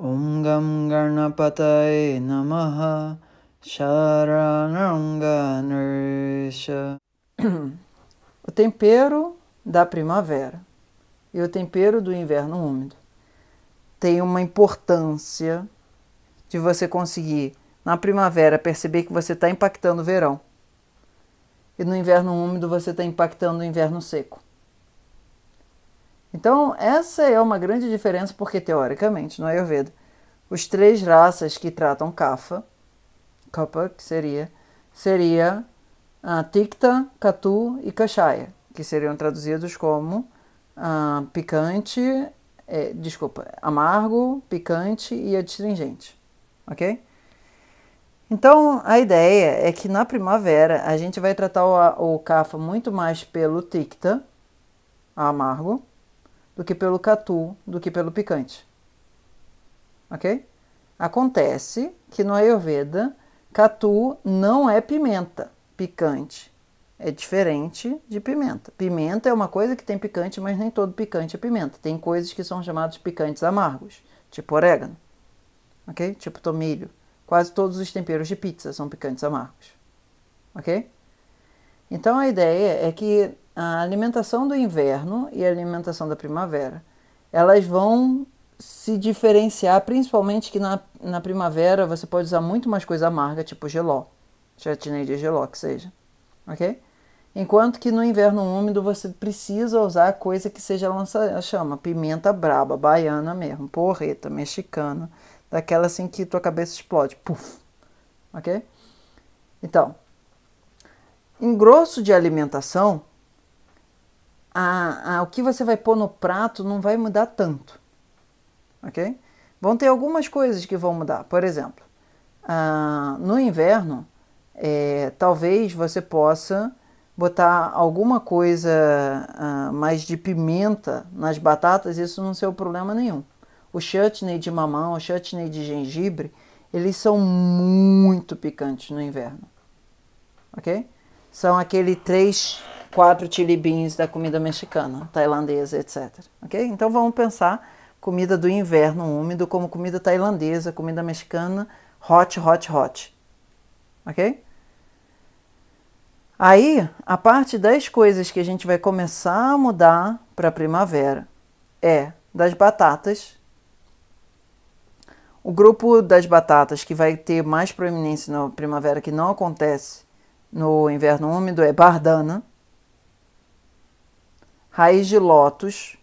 Om Gam Garnapataye Namaha Sharananganersha O tempero da primavera e o tempero do inverno úmido tem uma importância de você conseguir na primavera perceber que você está impactando o verão e no inverno úmido você está impactando o inverno seco. Então, essa é uma grande diferença, porque teoricamente, no Ayurveda, os três raças que tratam kapha, kapha que seria, seria a ah, tikta, katu e kashaya, que seriam traduzidos como a ah, picante, é, desculpa, amargo, picante e adstringente, ok? Então, a ideia é que na primavera a gente vai tratar o, o kapha muito mais pelo tikta, amargo, do que pelo catu, do que pelo picante. Ok? Acontece que no Ayurveda, catu não é pimenta, picante. É diferente de pimenta. Pimenta é uma coisa que tem picante, mas nem todo picante é pimenta. Tem coisas que são chamados picantes amargos, tipo orégano, ok? Tipo tomilho. Quase todos os temperos de pizza são picantes amargos, ok? Então a ideia é que a alimentação do inverno e a alimentação da primavera. Elas vão se diferenciar, principalmente que na, na primavera você pode usar muito mais coisa amarga, tipo geló, chutney de geló que seja, ok? Enquanto que no inverno úmido você precisa usar coisa que seja lança-chama, pimenta braba, baiana mesmo, porreta, mexicana, daquela assim que tua cabeça explode, puf, ok? Então, em grosso de alimentação, a, a, o que você vai pôr no prato não vai mudar tanto, ok? Vão ter algumas coisas que vão mudar. Por exemplo, no inverno, é, talvez você possa botar alguma coisa mais de pimenta nas batatas, isso não ser um problema nenhum. O chutney de mamão, o chutney de gengibre, eles são muito picantes no inverno, ok? São aquele três quatro chili beans da comida mexicana, tailandesa, etc. Ok? Então vamos pensar comida do inverno úmido como comida tailandesa, comida mexicana, hot, hot, hot. Ok? Aí, a parte das coisas que a gente vai começar a mudar para a primavera é das batatas. O grupo das batatas que vai ter mais proeminência na primavera que não acontece no inverno úmido é bardana raiz de lótus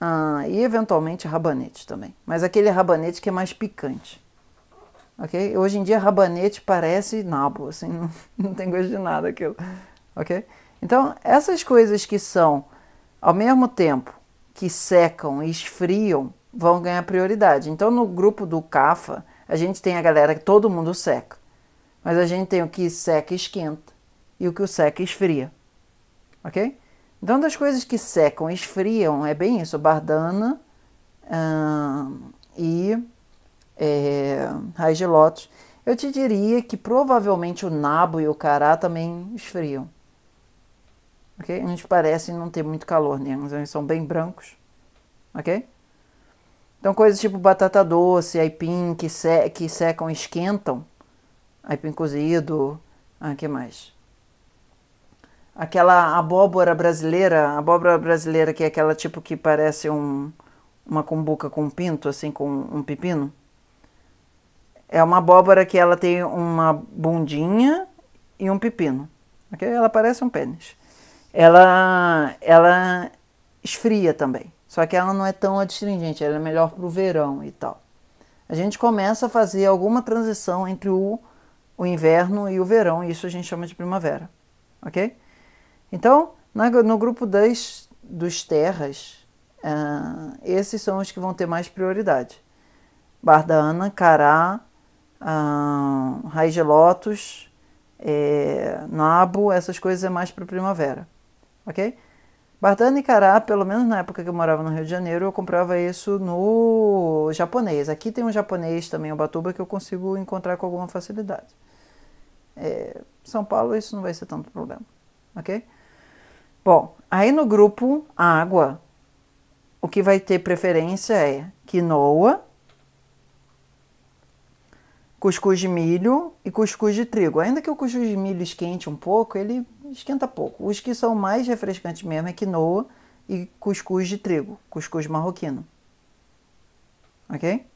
ah, e eventualmente rabanete também. Mas aquele rabanete que é mais picante. Ok? Hoje em dia rabanete parece nabo, assim, não, não tem gosto de nada aquilo. Ok? Então, essas coisas que são ao mesmo tempo que secam e esfriam vão ganhar prioridade. Então, no grupo do CAFA, a gente tem a galera que todo mundo seca, mas a gente tem o que seca e esquenta e o que o seca esfria. Ok? Então, das coisas que secam e esfriam é bem isso: bardana e é, raiz de lótus. Eu te diria que provavelmente o nabo e o cará também esfriam. Ok? Eles parecem não ter muito calor, né? Eles são bem brancos. Ok? Então, coisas tipo batata doce, aipim, que, se, que secam e esquentam. Aipim cozido. Ah, que mais? aquela abóbora brasileira, abóbora brasileira que é aquela tipo que parece um, uma cumbuca com pinto, assim, com um pepino. É uma abóbora que ela tem uma bundinha e um pepino. ok Ela parece um pênis. Ela, ela esfria também, só que ela não é tão adstringente, ela é melhor para o verão e tal. A gente começa a fazer alguma transição entre o, o inverno e o verão, e isso a gente chama de primavera, ok? Então, no grupo das, dos terras, uh, esses são os que vão ter mais prioridade. Bardana, Cará, uh, Raiz de Lótus, é, Nabo, essas coisas é mais para primavera, ok? Bardana e Cará, pelo menos na época que eu morava no Rio de Janeiro, eu comprava isso no japonês. Aqui tem um japonês também, o Batuba, que eu consigo encontrar com alguma facilidade. É, São Paulo, isso não vai ser tanto problema, ok? Bom, aí no grupo água, o que vai ter preferência é quinoa, cuscuz de milho e cuscuz de trigo. Ainda que o cuscuz de milho esquente um pouco, ele esquenta pouco. Os que são mais refrescantes mesmo é quinoa e cuscuz de trigo, cuscuz marroquino. Ok?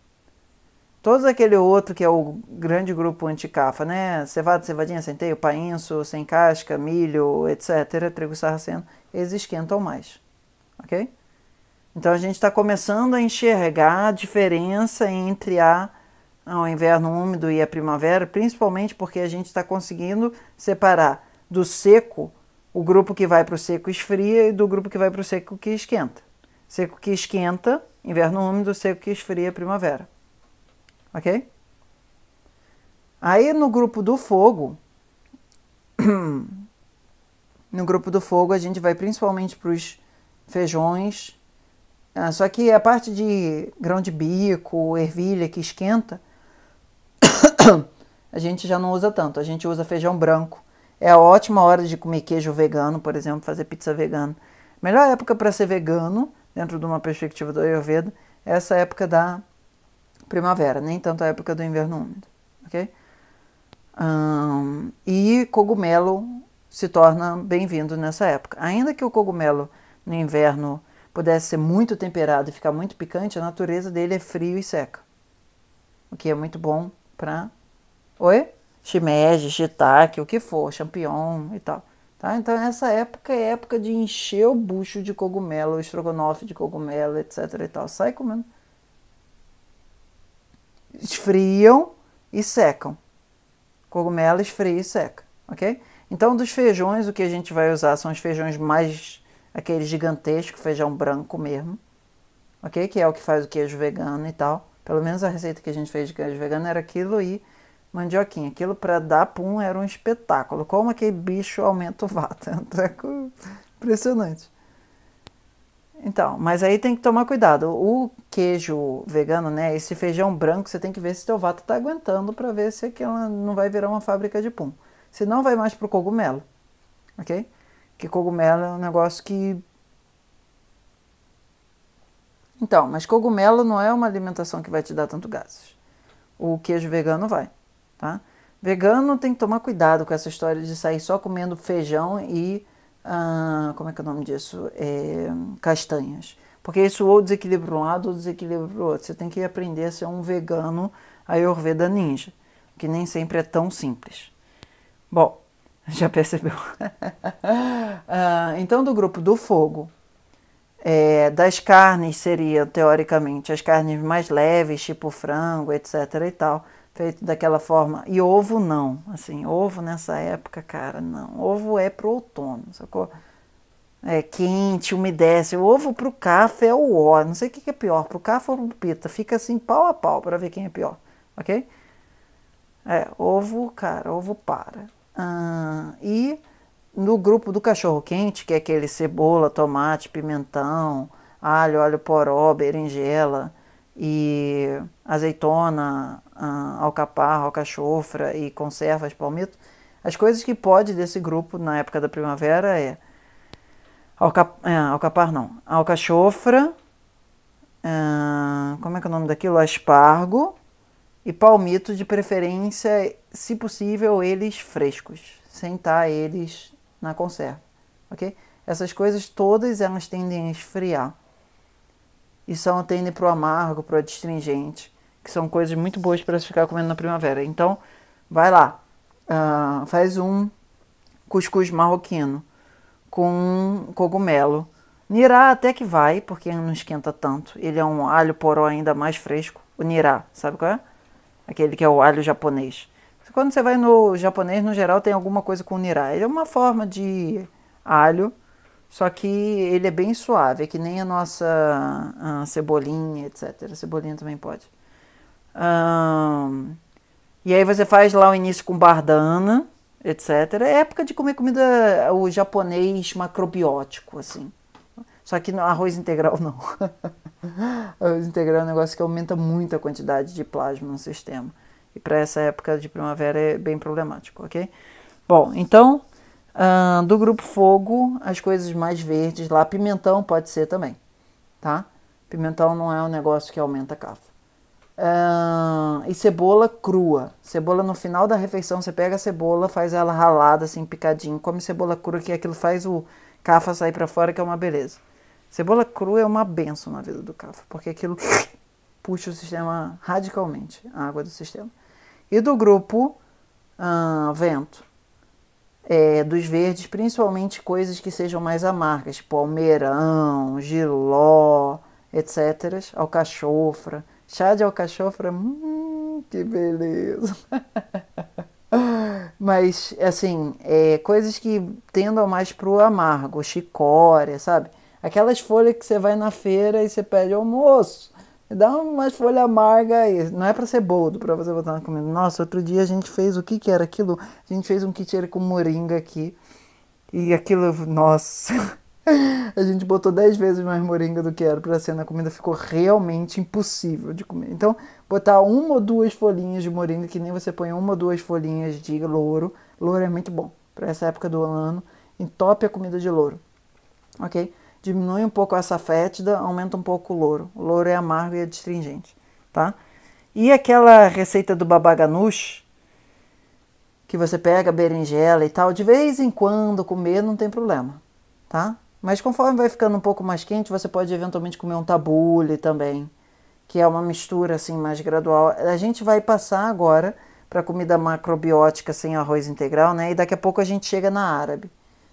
Todos aquele outro que é o grande grupo anticafa, né? Cevada, cevadinha, centeio, painço, sem casca, milho, etc., trigo sarraceno, eles esquentam mais, ok? Então a gente está começando a enxergar a diferença entre a, ah, o inverno úmido e a primavera, principalmente porque a gente está conseguindo separar do seco o grupo que vai para o seco esfria e do grupo que vai para o seco que esquenta. Seco que esquenta, inverno úmido, seco que esfria, primavera ok? Aí no grupo do fogo, no grupo do fogo a gente vai principalmente para os feijões, ah, só que a parte de grão de bico, ervilha que esquenta, a gente já não usa tanto, a gente usa feijão branco. É a ótima hora de comer queijo vegano, por exemplo, fazer pizza vegana. Melhor época para ser vegano, dentro de uma perspectiva do Ayurveda, é essa época da primavera, nem tanto a época do inverno úmido, ok? Um, e cogumelo se torna bem-vindo nessa época. Ainda que o cogumelo no inverno pudesse ser muito temperado e ficar muito picante, a natureza dele é frio e seca, o que é muito bom para... Oi? Shimeji, shiitake, o que for, champignon e tal. Tá? Então, essa época é época de encher o bucho de cogumelo, estrogonofe de cogumelo, etc. E tal. Sai comendo esfriam e secam. Cogumelo esfria e seca, ok? Então, dos feijões, o que a gente vai usar são os feijões mais aquele gigantesco, feijão branco mesmo, ok? Que é o que faz o queijo vegano e tal. Pelo menos a receita que a gente fez de queijo vegano era aquilo e mandioquinha. Aquilo para dar pum era um espetáculo. Como aquele bicho aumenta o vata. É um impressionante. Então, mas aí tem que tomar cuidado. O queijo vegano, né, esse feijão branco, você tem que ver se seu vato está aguentando para ver se aquela não vai virar uma fábrica de pum. Se não, vai mais pro cogumelo, ok? Que cogumelo é um negócio que então, mas cogumelo não é uma alimentação que vai te dar tanto gases. O queijo vegano vai, tá? Vegano tem que tomar cuidado com essa história de sair só comendo feijão e ah, como é que é o nome disso? É, castanhas. Porque isso ou desequilibra um lado ou desequilibra o outro. Você tem que aprender a ser um vegano Ayurveda ninja, que nem sempre é tão simples. Bom, já percebeu? Ah, então, do grupo do fogo, é, das carnes seriam, teoricamente, as carnes mais leves, tipo frango, etc. e tal feito daquela forma. E ovo não, assim, ovo nessa época, cara, não. Ovo é pro outono, sacou? É quente, umedece. O ovo pro café é o ó. Não sei o que é pior, pro café ou pro pita. Fica assim, pau a pau, para ver quem é pior, ok? É, ovo, cara, ovo para. Ah, e no grupo do cachorro quente, que é aquele cebola, tomate, pimentão, alho, alho poró, berinjela e azeitona, ah, alcaparra, alcachofra e conservas, palmito. As coisas que pode desse grupo na época da primavera é, alca, é, alcaparra não, alcachofra, ah, como é que é o nome daquilo? Aspargo e palmito de preferência, se possível, eles frescos, sem estar eles na conserva, ok? Essas coisas todas elas tendem a esfriar e sal antene para o amargo, para o adstringente, que são coisas muito boas para se ficar comendo na primavera. Então, vai lá, uh, faz um cuscuz marroquino com um cogumelo. Nirá até que vai, porque não esquenta tanto. Ele é um alho poró ainda mais fresco. O nirá, sabe qual é? Aquele que é o alho japonês. Quando você vai no japonês, no geral, tem alguma coisa com nirá. Ele é uma forma de alho só que ele é bem suave, é que nem a nossa a cebolinha, etc. A cebolinha também pode. Um, e aí você faz lá o início com bardana, etc. É época de comer comida, o japonês macrobiótico, assim. Só que arroz integral não. arroz integral é um negócio que aumenta muito a quantidade de plasma no sistema. E para essa época de primavera é bem problemático, ok? Bom, então Uh, do grupo fogo, as coisas mais verdes lá, pimentão pode ser também, tá? Pimentão não é um negócio que aumenta a cafa. Uh, e cebola crua. Cebola no final da refeição, você pega a cebola, faz ela ralada, assim, picadinho, come cebola crua, que aquilo faz o cafa sair para fora, que é uma beleza. Cebola crua é uma benção na vida do cafa, porque aquilo puxa o sistema radicalmente, a água do sistema. E do grupo uh, vento, é, dos verdes, principalmente coisas que sejam mais amargas, tipo almeirão, giló, etc. Alcachofra. Chá de alcachofra, hum, que beleza! Mas, assim, é, coisas que tendam mais pro amargo, chicória, sabe? Aquelas folhas que você vai na feira e você pede almoço. Dá umas folhas amargas aí. Não é para ser boldo, para você botar na comida. Nossa, outro dia a gente fez o que que era aquilo? A gente fez um kit com moringa aqui. E aquilo, nossa. A gente botou 10 vezes mais moringa do que era para ser na comida, ficou realmente impossível de comer. Então, botar uma ou duas folhinhas de moringa, que nem você põe uma ou duas folhinhas de louro. Louro é muito bom para essa época do ano. Entope a comida de louro. OK? diminui um pouco essa fétida, aumenta um pouco o louro. O louro é amargo e é distringente, tá? E aquela receita do babá que você pega berinjela e tal, de vez em quando comer não tem problema, tá? Mas conforme vai ficando um pouco mais quente, você pode eventualmente comer um tabule também, que é uma mistura assim mais gradual. A gente vai passar agora para comida macrobiótica sem arroz integral, né? E daqui a pouco a gente chega na árabe,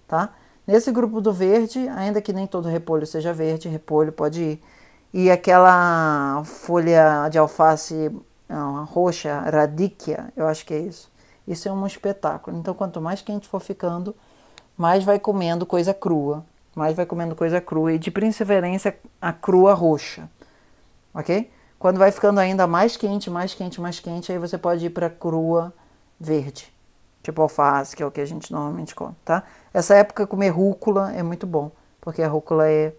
tá? Nesse grupo do verde, ainda que nem todo repolho seja verde, repolho pode ir. E aquela folha de alface não, ah, roxa, radíquia, eu acho que é isso. Isso é um espetáculo. Então, quanto mais quente for ficando, mais vai comendo coisa crua. Mais vai comendo coisa crua e de preferência a crua roxa. Ok? Quando vai ficando ainda mais quente, mais quente, mais quente, aí você pode ir para crua verde tipo alface, que é o que a gente normalmente come, tá? Essa época comer rúcula é muito bom, porque a rúcula é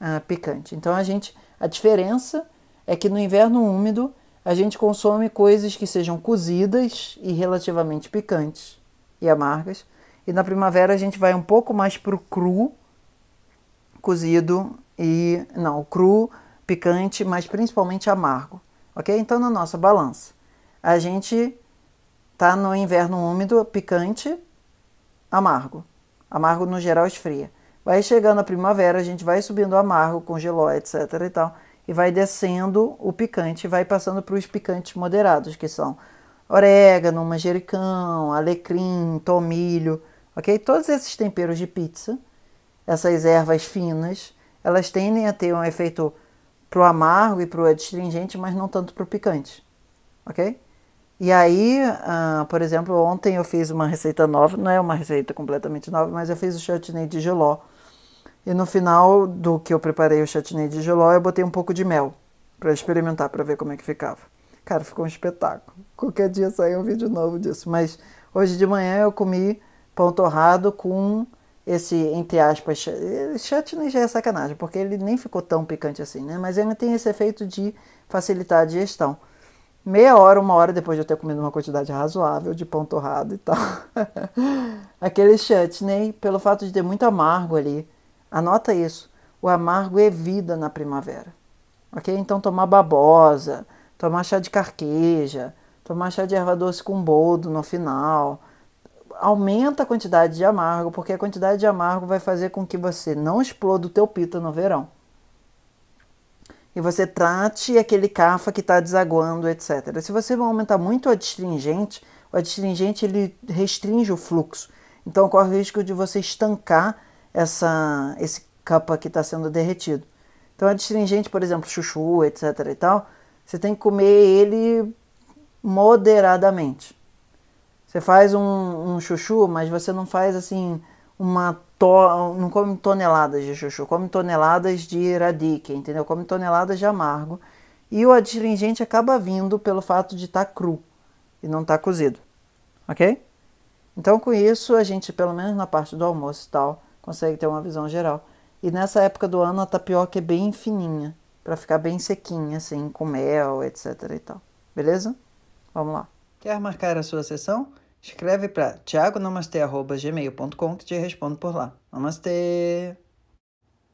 ah, picante. Então a gente, a diferença é que no inverno úmido a gente consome coisas que sejam cozidas e relativamente picantes e amargas. E na primavera a gente vai um pouco mais pro cru, cozido e não, cru, picante, mas principalmente amargo, ok? Então na nossa balança a gente Tá no inverno úmido, picante, amargo. Amargo no geral esfria. Vai chegando a primavera, a gente vai subindo amargo, geló, etc e tal, e vai descendo o picante, vai passando para os picantes moderados, que são orégano, manjericão, alecrim, tomilho, ok? Todos esses temperos de pizza, essas ervas finas, elas tendem a ter um efeito pro amargo e pro adstringente, mas não tanto pro picante, ok? E aí, uh, por exemplo, ontem eu fiz uma receita nova, não é uma receita completamente nova, mas eu fiz o chutney de geló. E no final do que eu preparei o chutney de geló, eu botei um pouco de mel para experimentar, para ver como é que ficava. Cara, ficou um espetáculo. Qualquer dia sai um vídeo novo disso. Mas hoje de manhã eu comi pão torrado com esse, entre aspas, eh, chutney já é sacanagem, porque ele nem ficou tão picante assim, né? Mas ele tem esse efeito de facilitar a digestão meia hora, uma hora depois de eu ter comido uma quantidade razoável de pão torrado e tal. Aquele chutney, pelo fato de ter muito amargo ali, anota isso. O amargo é vida na primavera. Ok? Então tomar babosa, tomar chá de carqueja, tomar chá de erva doce com boldo no final. Aumenta a quantidade de amargo, porque a quantidade de amargo vai fazer com que você não exploda o teu pita no verão e você trate aquele cafa que está desaguando, etc. Se você aumentar muito o adstringente, o adstringente ele restringe o fluxo, então corre o risco de você estancar essa, esse capa que está sendo derretido. Então, adstringente, por exemplo, chuchu, etc. e tal, você tem que comer ele moderadamente. Você faz um, um chuchu, mas você não faz assim uma to, não come toneladas de chuchu, come toneladas de radique, entendeu? Come toneladas de amargo. E o adstringente acaba vindo pelo fato de estar tá cru e não estar tá cozido, ok? Então, com isso, a gente, pelo menos na parte do almoço e tal, consegue ter uma visão geral. E nessa época do ano, a tapioca é bem fininha, para ficar bem sequinha, assim, com mel, etc e tal. Beleza? Vamos lá. Quer marcar a sua sessão? Escreve para tiagonamastê.gmail.com que te respondo por lá. Namastê!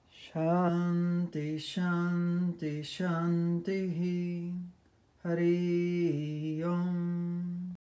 Shanti, Shanti, Shanti, Hari Om.